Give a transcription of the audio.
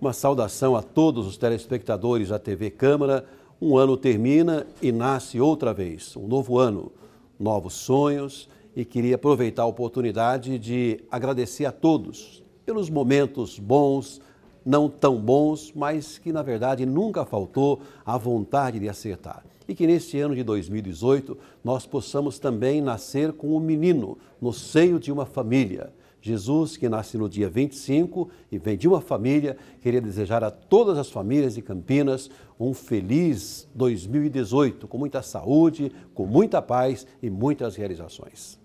Uma saudação a todos os telespectadores da TV Câmara. Um ano termina e nasce outra vez, um novo ano, novos sonhos e queria aproveitar a oportunidade de agradecer a todos pelos momentos bons, não tão bons, mas que na verdade nunca faltou a vontade de acertar. E que neste ano de 2018 nós possamos também nascer com um menino no seio de uma família. Jesus, que nasce no dia 25 e vem de uma família, queria desejar a todas as famílias de Campinas um feliz 2018, com muita saúde, com muita paz e muitas realizações.